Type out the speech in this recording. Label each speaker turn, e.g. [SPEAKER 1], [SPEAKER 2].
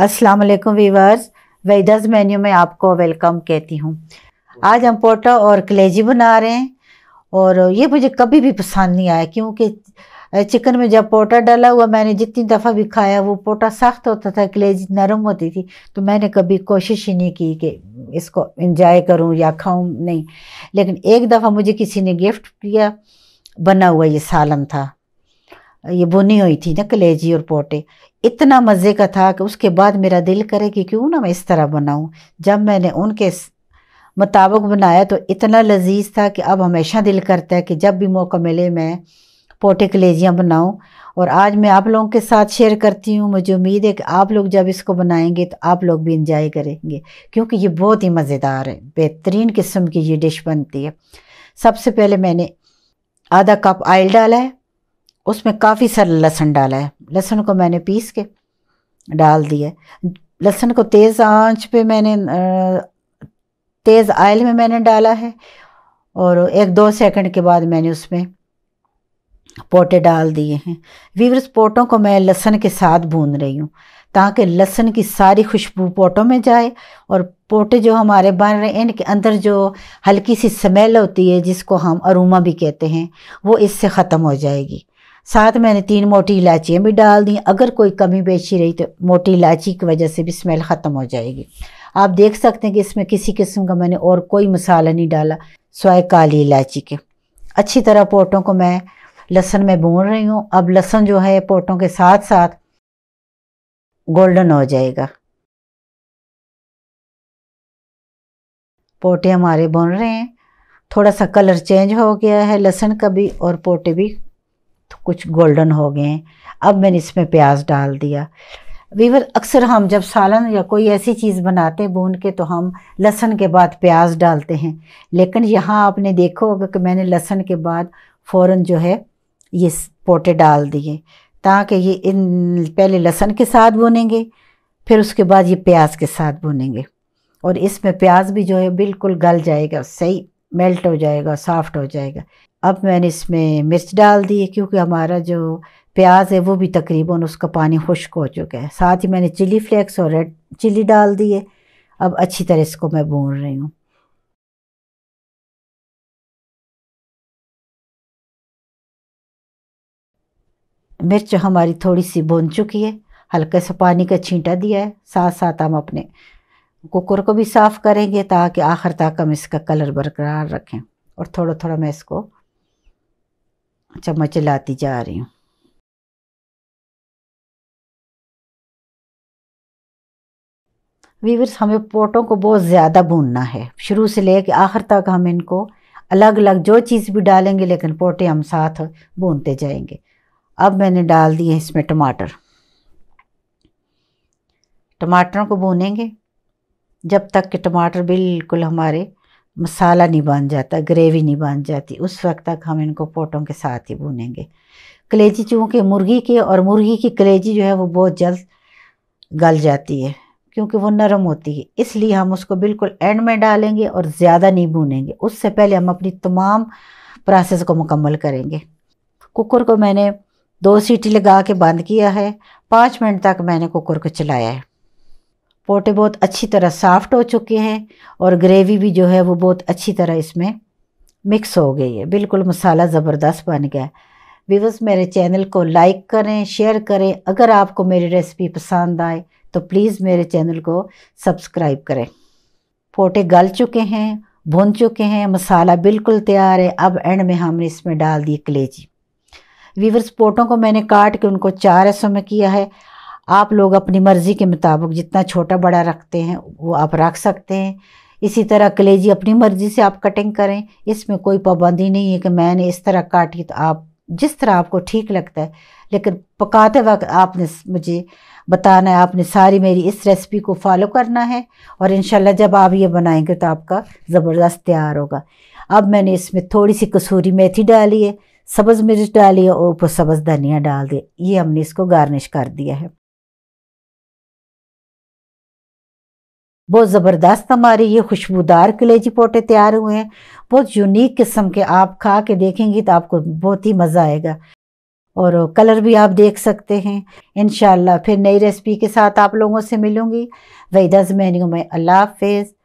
[SPEAKER 1] अस्सलाम वालेकुम viewers वेदर्स menu में आपको वेलकम कहती हूँ आज हम पोटा और कलेजी बना रहे हैं और ये मुझे कभी भी पसंद नहीं आया क्योंकि चिकन में जब पोटा डाला हुआ मैंने जितनी दफ़ा भी खाया वो पोटा सख्त होता था कलेजी नरम होती थी तो मैंने कभी कोशिश ही नहीं की कि इसको इंजॉय करूँ या खाऊँ नहीं लेकिन एक दफ़ा मुझे किसी ने गिफ्ट किया बना हुआ ये सालन था ये बुनी हुई थी ना कलेजी और पोटे इतना मज़े का था कि उसके बाद मेरा दिल करे कि क्यों ना मैं इस तरह बनाऊँ जब मैंने उनके मुताबिक बनाया तो इतना लजीज था कि अब हमेशा दिल करता है कि जब भी मौका मिले मैं पोटे कलेजियाँ बनाऊँ और आज मैं आप लोगों के साथ शेयर करती हूँ मुझे उम्मीद है कि आप लोग जब इसको बनाएंगे तो आप लोग भी इंजॉय करेंगे क्योंकि ये बहुत ही मज़ेदार है बेहतरीन किस्म की ये डिश बनती है सबसे पहले मैंने आधा कप आयल डाला है उसमें काफ़ी सारा लहसुन डाला है लहसुन को मैंने पीस के डाल दिया लहसुन को तेज़ आंच पे मैंने तेज़ आयल में मैंने डाला है और एक दो सेकंड के बाद मैंने उसमें पोटे डाल दिए हैं वीवर्स पोटों को मैं लहसुन के साथ भून रही हूँ ताकि लहसुन की सारी खुशबू पोटों में जाए और पोटे जो हमारे बन रहे हैं इनके अंदर जो हल्की सी स्मेल होती है जिसको हम अरूमा भी कहते हैं वो इससे ख़त्म हो जाएगी साथ मैंने तीन मोटी इलायचियाँ भी डाल दी अगर कोई कमी बेची रही तो मोटी इलायची की वजह से भी स्मेल ख़त्म हो जाएगी आप देख सकते हैं कि इसमें किसी किस्म का मैंने और कोई मसाला नहीं डाला सोए काली इलायची के अच्छी तरह पोटों को मैं लहसन में भून रही हूँ अब लहसन जो है पोटों के साथ साथ
[SPEAKER 2] गोल्डन हो जाएगा
[SPEAKER 1] पोटे हमारे बुन रहे हैं थोड़ा सा कलर चेंज हो गया है लहसन का भी और पोटे भी तो कुछ गोल्डन हो गए अब मैंने इसमें प्याज डाल दिया वीवर अक्सर हम जब सालन या कोई ऐसी चीज़ बनाते हैं भून के तो हम लहसन के बाद प्याज डालते हैं लेकिन यहाँ आपने देखो होगा कि मैंने लहसन के बाद फ़ौर जो है ये पोटे डाल दिए ताकि ये इन पहले लहसन के साथ भुनेंगे फिर उसके बाद ये प्याज के साथ भुनेंगे और इसमें प्याज भी जो है बिल्कुल गल जाएगा सही मेल्ट हो जाएगा सॉफ्ट हो जाएगा अब मैंने इसमें मिर्च डाल दी क्योंकि हमारा जो प्याज है वो भी तकरीबन उसका पानी खुश्क हो चुका है साथ ही मैंने चिली फ्लेक्स और रेड चिली डाल दिए अब अच्छी तरह इसको मैं भून रही हूँ मिर्च हमारी थोड़ी सी भुन चुकी है हल्के से पानी का छींटा दिया है साथ साथ हम अपने कुकर को भी साफ़ करेंगे ताकि आखिर तक हम इसका कलर बरकरार रखें और थोड़ा थोड़ा मैं इसको
[SPEAKER 2] चम्मच अच्छा, लाती जा रही हूँ
[SPEAKER 1] वीवर्स हमें पोटों को बहुत ज़्यादा भूनना है शुरू से ले आखिर तक हम इनको अलग अलग जो चीज़ भी डालेंगे लेकिन पोटे हम साथ भूनते जाएंगे अब मैंने डाल दिए इसमें टमाटर टमाटरों को भूनेंगे जब तक कि टमाटर बिल्कुल हमारे मसाला नहीं बन जाता ग्रेवी नहीं बन जाती उस वक्त तक हम इनको पोटों के साथ ही भूनेंगे कलेजी चूँकि मुर्गी की और मुर्गी की कलेजी जो है वो बहुत जल्द गल जाती है क्योंकि वो नरम होती है इसलिए हम उसको बिल्कुल एंड में डालेंगे और ज़्यादा नहीं भूनेंगे उससे पहले हम अपनी तमाम प्रोसेस को मुकम्मल करेंगे कुकर को मैंने दो सीटी लगा के बंद किया है पाँच मिनट तक मैंने कुकर को चलाया है पोटे बहुत अच्छी तरह साफ्ट हो चुके हैं और ग्रेवी भी जो है वो बहुत अच्छी तरह इसमें मिक्स हो गई है बिल्कुल मसाला ज़बरदस्त बन गया व्यूवर्स मेरे चैनल को लाइक करें शेयर करें अगर आपको मेरी रेसिपी पसंद आए तो प्लीज़ मेरे चैनल को सब्सक्राइब करें पोटे गल चुके हैं भुन चुके हैं मसाला बिल्कुल तैयार है अब एंड में हमने इसमें डाल दी कलेजी वीवर्स पोटों को मैंने काट के उनको चार हिस्सों में किया है आप लोग अपनी मर्ज़ी के मुताबिक जितना छोटा बड़ा रखते हैं वो आप रख सकते हैं इसी तरह कलेजी अपनी मर्ज़ी से आप कटिंग करें इसमें कोई पाबंदी नहीं है कि मैंने इस तरह काटी तो आप जिस तरह आपको ठीक लगता है लेकिन पकाते वक्त आपने मुझे बताना है आपने सारी मेरी इस रेसिपी को फॉलो करना है और इन जब आप ये बनाएंगे तो आपका ज़बरदस्त तैयार होगा अब मैंने इसमें थोड़ी सी कसूरी मेथी डाली है सब्ज़ मिर्च डाली है और ऊपर सब्ज़ धनिया डाल दिया ये हमने इसको गार्निश कर दिया है बहुत ज़बरदस्त हमारे ये खुशबूदार कलेजी पोटे तैयार हुए हैं बहुत यूनिक किस्म के आप खा के देखेंगी तो आपको बहुत ही मज़ा आएगा और कलर भी आप देख सकते हैं इन फिर नई रेसिपी के साथ आप लोगों से मिलूंगी वही दस मेन्यू में अल्लाह हाफिज़